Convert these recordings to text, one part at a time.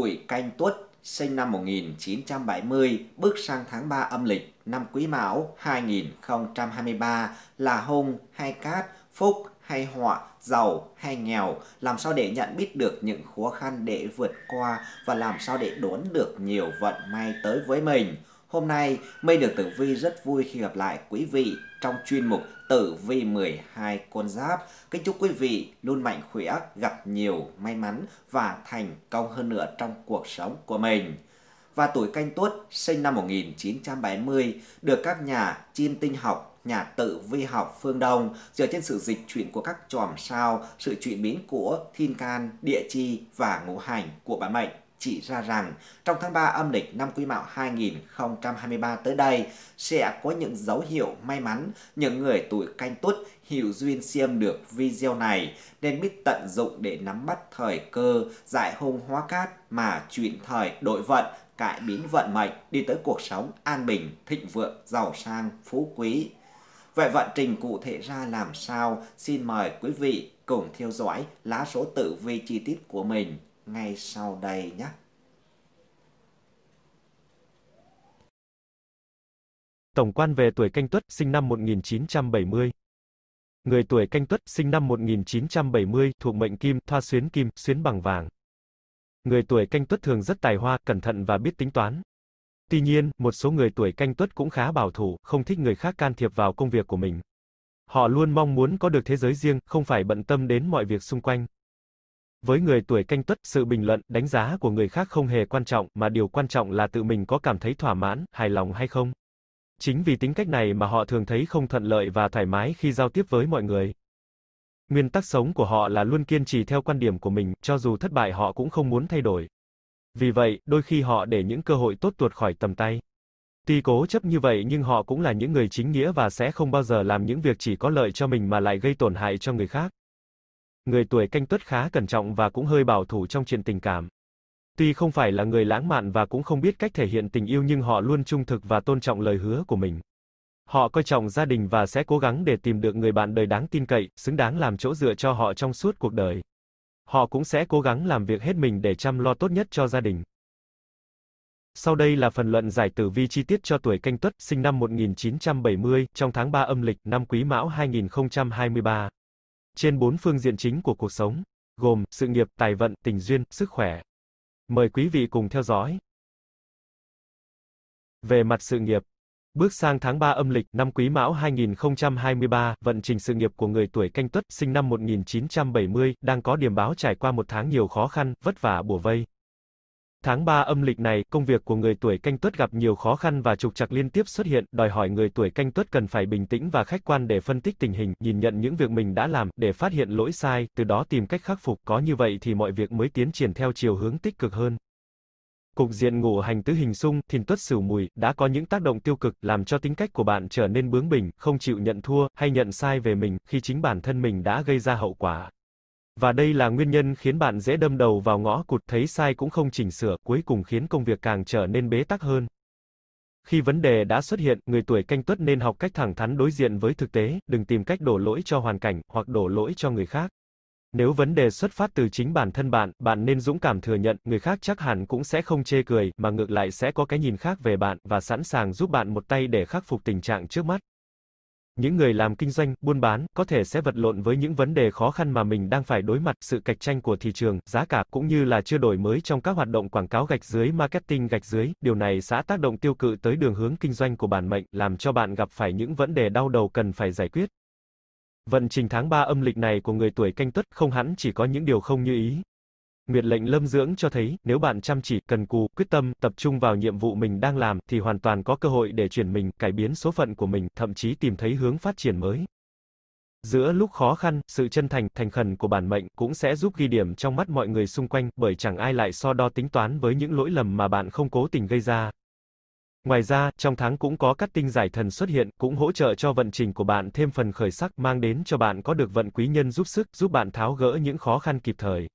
tuổi canh tuất, sinh năm 1970, bước sang tháng 3 âm lịch năm Quý Mão 2023 là hung hay cát, phúc hay họa, giàu hay nghèo, làm sao để nhận biết được những khó khăn để vượt qua và làm sao để đốn được nhiều vận may tới với mình. Hôm nay, Mây được Tử Vi rất vui khi gặp lại quý vị trong chuyên mục tử vi 12 con giáp. Kính chúc quý vị luôn mạnh khỏe, gặp nhiều may mắn và thành công hơn nữa trong cuộc sống của mình. Và tuổi canh tuất sinh năm 1970 được các nhà chiêm tinh học nhà tự vi học phương Đông dựa trên sự dịch chuyển của các chòm sao, sự chuyển biến của thiên can, địa chi và ngũ hành của bản mệnh chỉ ra rằng trong tháng 3 âm lịch năm Quý Mão 2023 tới đây sẽ có những dấu hiệu may mắn những người tuổi canh tuất hiểu duyên xem được video này nên biết tận dụng để nắm bắt thời cơ giải hung hóa cát mà chuyển thời đổi vận cải biến vận mệnh đi tới cuộc sống an bình, thịnh vượng, giàu sang, phú quý. Vậy vận trình cụ thể ra làm sao? Xin mời quý vị cùng theo dõi lá số tử vi chi tiết của mình ngay sau đây nhé. Tổng quan về tuổi canh tuất, sinh năm 1970. Người tuổi canh tuất, sinh năm 1970, thuộc mệnh kim, thoa xuyến kim, xuyến bằng vàng. Người tuổi canh tuất thường rất tài hoa, cẩn thận và biết tính toán. Tuy nhiên, một số người tuổi canh tuất cũng khá bảo thủ, không thích người khác can thiệp vào công việc của mình. Họ luôn mong muốn có được thế giới riêng, không phải bận tâm đến mọi việc xung quanh. Với người tuổi canh tuất, sự bình luận, đánh giá của người khác không hề quan trọng, mà điều quan trọng là tự mình có cảm thấy thỏa mãn, hài lòng hay không. Chính vì tính cách này mà họ thường thấy không thuận lợi và thoải mái khi giao tiếp với mọi người. Nguyên tắc sống của họ là luôn kiên trì theo quan điểm của mình, cho dù thất bại họ cũng không muốn thay đổi. Vì vậy, đôi khi họ để những cơ hội tốt tuột khỏi tầm tay. Tuy cố chấp như vậy nhưng họ cũng là những người chính nghĩa và sẽ không bao giờ làm những việc chỉ có lợi cho mình mà lại gây tổn hại cho người khác người tuổi canh tuất khá cẩn trọng và cũng hơi bảo thủ trong chuyện tình cảm. Tuy không phải là người lãng mạn và cũng không biết cách thể hiện tình yêu nhưng họ luôn trung thực và tôn trọng lời hứa của mình. Họ coi trọng gia đình và sẽ cố gắng để tìm được người bạn đời đáng tin cậy, xứng đáng làm chỗ dựa cho họ trong suốt cuộc đời. Họ cũng sẽ cố gắng làm việc hết mình để chăm lo tốt nhất cho gia đình. Sau đây là phần luận giải tử vi chi tiết cho tuổi canh tuất, sinh năm 1970, trong tháng 3 âm lịch, năm quý mão 2023 trên bốn phương diện chính của cuộc sống, gồm sự nghiệp, tài vận, tình duyên, sức khỏe. Mời quý vị cùng theo dõi. Về mặt sự nghiệp, bước sang tháng 3 âm lịch năm Quý Mão 2023, vận trình sự nghiệp của người tuổi Canh Tuất sinh năm 1970 đang có điểm báo trải qua một tháng nhiều khó khăn, vất vả bủa vây. Tháng 3 âm lịch này, công việc của người tuổi canh tuất gặp nhiều khó khăn và trục trặc liên tiếp xuất hiện, đòi hỏi người tuổi canh tuất cần phải bình tĩnh và khách quan để phân tích tình hình, nhìn nhận những việc mình đã làm, để phát hiện lỗi sai, từ đó tìm cách khắc phục, có như vậy thì mọi việc mới tiến triển theo chiều hướng tích cực hơn. Cục diện ngũ hành tứ hình xung, thìn tuất sửu mùi, đã có những tác động tiêu cực, làm cho tính cách của bạn trở nên bướng bỉnh, không chịu nhận thua, hay nhận sai về mình, khi chính bản thân mình đã gây ra hậu quả. Và đây là nguyên nhân khiến bạn dễ đâm đầu vào ngõ cụt thấy sai cũng không chỉnh sửa, cuối cùng khiến công việc càng trở nên bế tắc hơn. Khi vấn đề đã xuất hiện, người tuổi canh tuất nên học cách thẳng thắn đối diện với thực tế, đừng tìm cách đổ lỗi cho hoàn cảnh, hoặc đổ lỗi cho người khác. Nếu vấn đề xuất phát từ chính bản thân bạn, bạn nên dũng cảm thừa nhận, người khác chắc hẳn cũng sẽ không chê cười, mà ngược lại sẽ có cái nhìn khác về bạn, và sẵn sàng giúp bạn một tay để khắc phục tình trạng trước mắt. Những người làm kinh doanh, buôn bán, có thể sẽ vật lộn với những vấn đề khó khăn mà mình đang phải đối mặt, sự cạnh tranh của thị trường, giá cả, cũng như là chưa đổi mới trong các hoạt động quảng cáo gạch dưới marketing gạch dưới, điều này sẽ tác động tiêu cự tới đường hướng kinh doanh của bản mệnh, làm cho bạn gặp phải những vấn đề đau đầu cần phải giải quyết. Vận trình tháng 3 âm lịch này của người tuổi canh tuất không hẳn chỉ có những điều không như ý, Nguyệt lệnh Lâm Dưỡng cho thấy, nếu bạn chăm chỉ, cần cù, quyết tâm, tập trung vào nhiệm vụ mình đang làm, thì hoàn toàn có cơ hội để chuyển mình, cải biến số phận của mình, thậm chí tìm thấy hướng phát triển mới. Giữa lúc khó khăn, sự chân thành, thành khẩn của bản mệnh cũng sẽ giúp ghi điểm trong mắt mọi người xung quanh, bởi chẳng ai lại so đo tính toán với những lỗi lầm mà bạn không cố tình gây ra. Ngoài ra, trong tháng cũng có các tinh giải thần xuất hiện, cũng hỗ trợ cho vận trình của bạn thêm phần khởi sắc, mang đến cho bạn có được vận quý nhân giúp sức, giúp bạn tháo gỡ những khó khăn kịp thời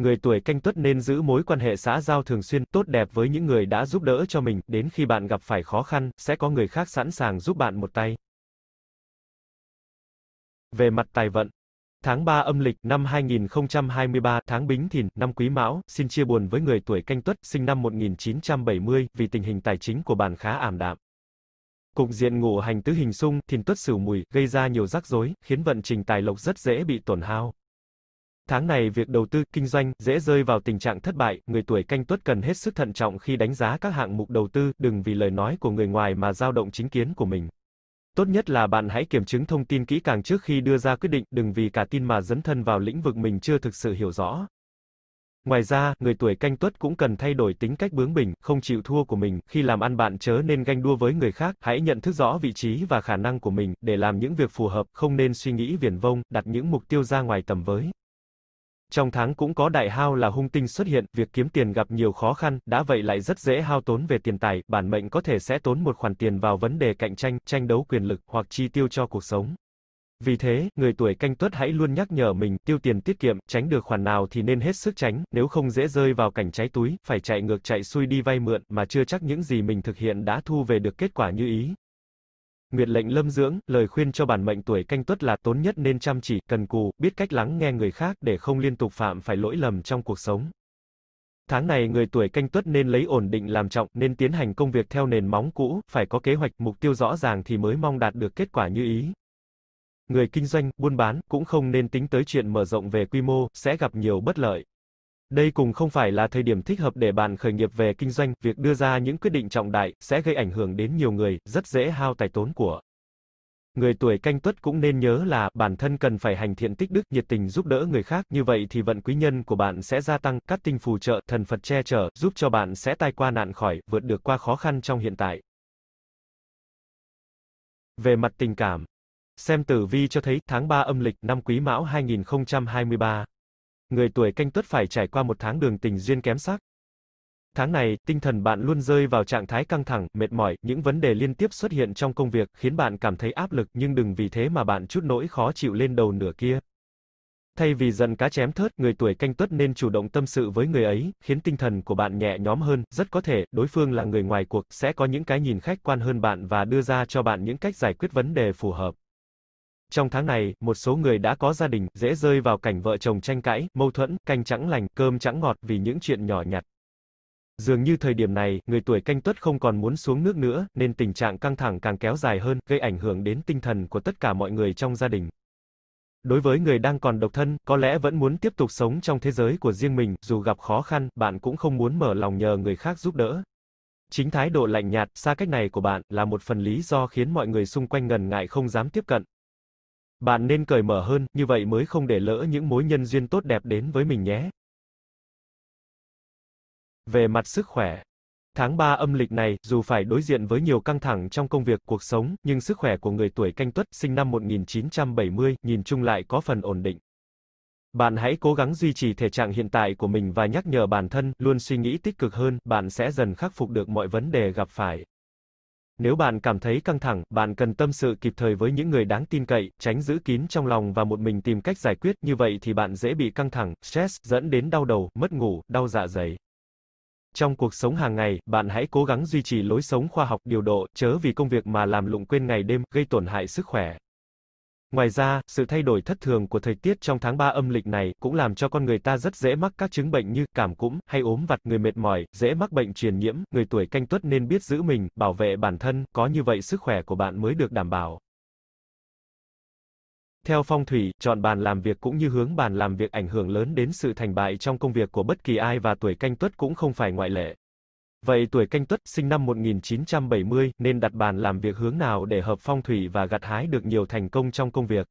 người tuổi canh tuất nên giữ mối quan hệ xã giao thường xuyên, tốt đẹp với những người đã giúp đỡ cho mình, đến khi bạn gặp phải khó khăn, sẽ có người khác sẵn sàng giúp bạn một tay. Về mặt tài vận, Tháng 3 âm lịch năm 2023, tháng Bính Thìn, năm Quý Mão, xin chia buồn với người tuổi Canh Tuất, sinh năm 1970, vì tình hình tài chính của bạn khá ảm đạm. Cục diện ngũ hành tứ hình xung, Thìn Tuất Sửu Mùi, gây ra nhiều rắc rối, khiến vận trình tài lộc rất dễ bị tổn hao. Tháng này việc đầu tư, kinh doanh, dễ rơi vào tình trạng thất bại, người tuổi canh tuất cần hết sức thận trọng khi đánh giá các hạng mục đầu tư, đừng vì lời nói của người ngoài mà dao động chính kiến của mình. Tốt nhất là bạn hãy kiểm chứng thông tin kỹ càng trước khi đưa ra quyết định, đừng vì cả tin mà dấn thân vào lĩnh vực mình chưa thực sự hiểu rõ. Ngoài ra, người tuổi canh tuất cũng cần thay đổi tính cách bướng bỉnh, không chịu thua của mình, khi làm ăn bạn chớ nên ganh đua với người khác, hãy nhận thức rõ vị trí và khả năng của mình, để làm những việc phù hợp, không nên suy nghĩ viển vông, đặt những mục tiêu ra ngoài tầm với trong tháng cũng có đại hao là hung tinh xuất hiện, việc kiếm tiền gặp nhiều khó khăn, đã vậy lại rất dễ hao tốn về tiền tài, bản mệnh có thể sẽ tốn một khoản tiền vào vấn đề cạnh tranh, tranh đấu quyền lực, hoặc chi tiêu cho cuộc sống. Vì thế, người tuổi canh tuất hãy luôn nhắc nhở mình, tiêu tiền tiết kiệm, tránh được khoản nào thì nên hết sức tránh, nếu không dễ rơi vào cảnh cháy túi, phải chạy ngược chạy xuôi đi vay mượn, mà chưa chắc những gì mình thực hiện đã thu về được kết quả như ý. Nguyệt lệnh lâm dưỡng, lời khuyên cho bản mệnh tuổi canh tuất là tốn nhất nên chăm chỉ, cần cù, biết cách lắng nghe người khác để không liên tục phạm phải lỗi lầm trong cuộc sống. Tháng này người tuổi canh tuất nên lấy ổn định làm trọng, nên tiến hành công việc theo nền móng cũ, phải có kế hoạch, mục tiêu rõ ràng thì mới mong đạt được kết quả như ý. Người kinh doanh, buôn bán, cũng không nên tính tới chuyện mở rộng về quy mô, sẽ gặp nhiều bất lợi. Đây cùng không phải là thời điểm thích hợp để bạn khởi nghiệp về kinh doanh, việc đưa ra những quyết định trọng đại sẽ gây ảnh hưởng đến nhiều người, rất dễ hao tài tốn của. Người tuổi canh tuất cũng nên nhớ là bản thân cần phải hành thiện tích đức, nhiệt tình giúp đỡ người khác, như vậy thì vận quý nhân của bạn sẽ gia tăng, các tinh phù trợ, thần Phật che chở, giúp cho bạn sẽ tai qua nạn khỏi, vượt được qua khó khăn trong hiện tại. Về mặt tình cảm, xem tử vi cho thấy tháng 3 âm lịch năm Quý Mão 2023 người tuổi canh tuất phải trải qua một tháng đường tình duyên kém sắc. Tháng này, tinh thần bạn luôn rơi vào trạng thái căng thẳng, mệt mỏi, những vấn đề liên tiếp xuất hiện trong công việc khiến bạn cảm thấy áp lực nhưng đừng vì thế mà bạn chút nỗi khó chịu lên đầu nửa kia. Thay vì giận cá chém thớt, người tuổi canh tuất nên chủ động tâm sự với người ấy, khiến tinh thần của bạn nhẹ nhóm hơn, rất có thể, đối phương là người ngoài cuộc, sẽ có những cái nhìn khách quan hơn bạn và đưa ra cho bạn những cách giải quyết vấn đề phù hợp. Trong tháng này, một số người đã có gia đình, dễ rơi vào cảnh vợ chồng tranh cãi, mâu thuẫn, canh trắng lành, cơm trắng ngọt vì những chuyện nhỏ nhặt. Dường như thời điểm này, người tuổi canh tuất không còn muốn xuống nước nữa, nên tình trạng căng thẳng càng kéo dài hơn, gây ảnh hưởng đến tinh thần của tất cả mọi người trong gia đình. Đối với người đang còn độc thân, có lẽ vẫn muốn tiếp tục sống trong thế giới của riêng mình, dù gặp khó khăn, bạn cũng không muốn mở lòng nhờ người khác giúp đỡ. Chính thái độ lạnh nhạt, xa cách này của bạn, là một phần lý do khiến mọi người xung quanh ngần ngại không dám tiếp cận. Bạn nên cởi mở hơn, như vậy mới không để lỡ những mối nhân duyên tốt đẹp đến với mình nhé. Về mặt sức khỏe, Tháng 3 âm lịch này, dù phải đối diện với nhiều căng thẳng trong công việc, cuộc sống, nhưng sức khỏe của người tuổi canh tuất sinh năm 1970, nhìn chung lại có phần ổn định. Bạn hãy cố gắng duy trì thể trạng hiện tại của mình và nhắc nhở bản thân, luôn suy nghĩ tích cực hơn, bạn sẽ dần khắc phục được mọi vấn đề gặp phải. Nếu bạn cảm thấy căng thẳng, bạn cần tâm sự kịp thời với những người đáng tin cậy, tránh giữ kín trong lòng và một mình tìm cách giải quyết, như vậy thì bạn dễ bị căng thẳng, stress, dẫn đến đau đầu, mất ngủ, đau dạ dày. Trong cuộc sống hàng ngày, bạn hãy cố gắng duy trì lối sống khoa học điều độ, chớ vì công việc mà làm lụng quên ngày đêm, gây tổn hại sức khỏe. Ngoài ra, sự thay đổi thất thường của thời tiết trong tháng 3 âm lịch này cũng làm cho con người ta rất dễ mắc các chứng bệnh như cảm cúm hay ốm vặt, người mệt mỏi, dễ mắc bệnh truyền nhiễm, người tuổi canh tuất nên biết giữ mình, bảo vệ bản thân, có như vậy sức khỏe của bạn mới được đảm bảo. Theo phong thủy, chọn bàn làm việc cũng như hướng bàn làm việc ảnh hưởng lớn đến sự thành bại trong công việc của bất kỳ ai và tuổi canh tuất cũng không phải ngoại lệ. Vậy tuổi canh tuất, sinh năm 1970, nên đặt bàn làm việc hướng nào để hợp phong thủy và gặt hái được nhiều thành công trong công việc?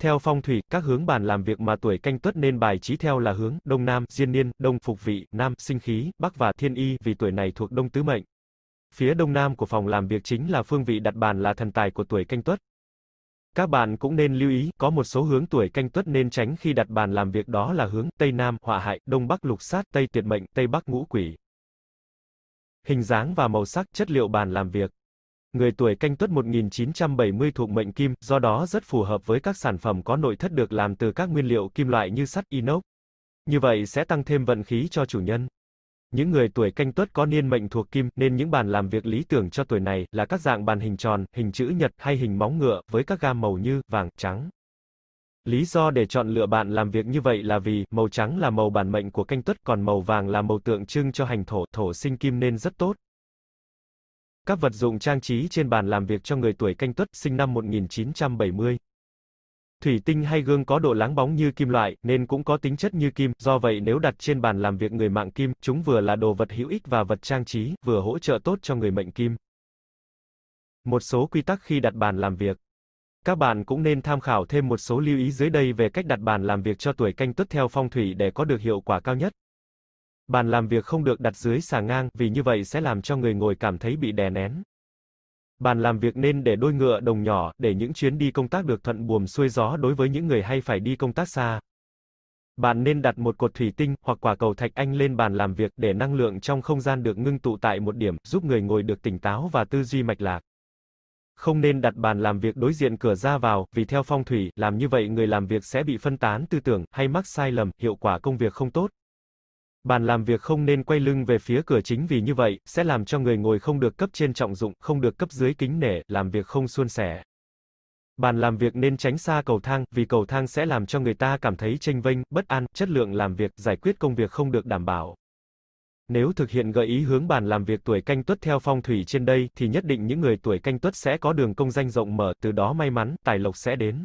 Theo phong thủy, các hướng bàn làm việc mà tuổi canh tuất nên bài trí theo là hướng Đông Nam, Diên Niên, Đông Phục Vị, Nam, Sinh Khí, Bắc và Thiên Y, vì tuổi này thuộc Đông Tứ Mệnh. Phía Đông Nam của phòng làm việc chính là phương vị đặt bàn là thần tài của tuổi canh tuất. Các bạn cũng nên lưu ý, có một số hướng tuổi canh tuất nên tránh khi đặt bàn làm việc đó là hướng Tây Nam, Họa Hại, Đông Bắc Lục Sát, Tây Tiệt Mệnh, Tây Bắc Ngũ Quỷ hình dáng và màu sắc, chất liệu bàn làm việc. Người tuổi canh tuất 1970 thuộc mệnh kim, do đó rất phù hợp với các sản phẩm có nội thất được làm từ các nguyên liệu kim loại như sắt inox. Như vậy sẽ tăng thêm vận khí cho chủ nhân. Những người tuổi canh tuất có niên mệnh thuộc kim, nên những bàn làm việc lý tưởng cho tuổi này là các dạng bàn hình tròn, hình chữ nhật hay hình móng ngựa, với các gam màu như vàng, trắng. Lý do để chọn lựa bạn làm việc như vậy là vì, màu trắng là màu bản mệnh của canh tuất, còn màu vàng là màu tượng trưng cho hành thổ, thổ sinh kim nên rất tốt. Các vật dụng trang trí trên bàn làm việc cho người tuổi canh tuất, sinh năm 1970. Thủy tinh hay gương có độ láng bóng như kim loại, nên cũng có tính chất như kim, do vậy nếu đặt trên bàn làm việc người mạng kim, chúng vừa là đồ vật hữu ích và vật trang trí, vừa hỗ trợ tốt cho người mệnh kim. Một số quy tắc khi đặt bàn làm việc các bạn cũng nên tham khảo thêm một số lưu ý dưới đây về cách đặt bàn làm việc cho tuổi canh tuất theo phong thủy để có được hiệu quả cao nhất. Bàn làm việc không được đặt dưới xà ngang, vì như vậy sẽ làm cho người ngồi cảm thấy bị đè nén. Bàn làm việc nên để đôi ngựa đồng nhỏ, để những chuyến đi công tác được thuận buồm xuôi gió đối với những người hay phải đi công tác xa. Bạn nên đặt một cột thủy tinh hoặc quả cầu thạch anh lên bàn làm việc để năng lượng trong không gian được ngưng tụ tại một điểm, giúp người ngồi được tỉnh táo và tư duy mạch lạc không nên đặt bàn làm việc đối diện cửa ra vào, vì theo phong thủy, làm như vậy người làm việc sẽ bị phân tán tư tưởng, hay mắc sai lầm, hiệu quả công việc không tốt. Bàn làm việc không nên quay lưng về phía cửa chính vì như vậy, sẽ làm cho người ngồi không được cấp trên trọng dụng, không được cấp dưới kính nể, làm việc không suôn sẻ. Bàn làm việc nên tránh xa cầu thang, vì cầu thang sẽ làm cho người ta cảm thấy tranh vinh, bất an, chất lượng làm việc, giải quyết công việc không được đảm bảo. Nếu thực hiện gợi ý hướng bàn làm việc tuổi canh tuất theo phong thủy trên đây, thì nhất định những người tuổi canh tuất sẽ có đường công danh rộng mở, từ đó may mắn, tài lộc sẽ đến.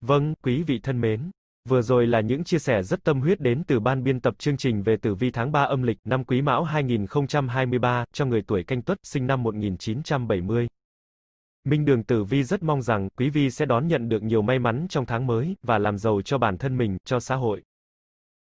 Vâng, quý vị thân mến. Vừa rồi là những chia sẻ rất tâm huyết đến từ ban biên tập chương trình về tử vi tháng 3 âm lịch năm Quý Mão 2023 cho người tuổi canh tuất sinh năm 1970. Minh Đường Tử Vi rất mong rằng quý vị sẽ đón nhận được nhiều may mắn trong tháng mới và làm giàu cho bản thân mình, cho xã hội.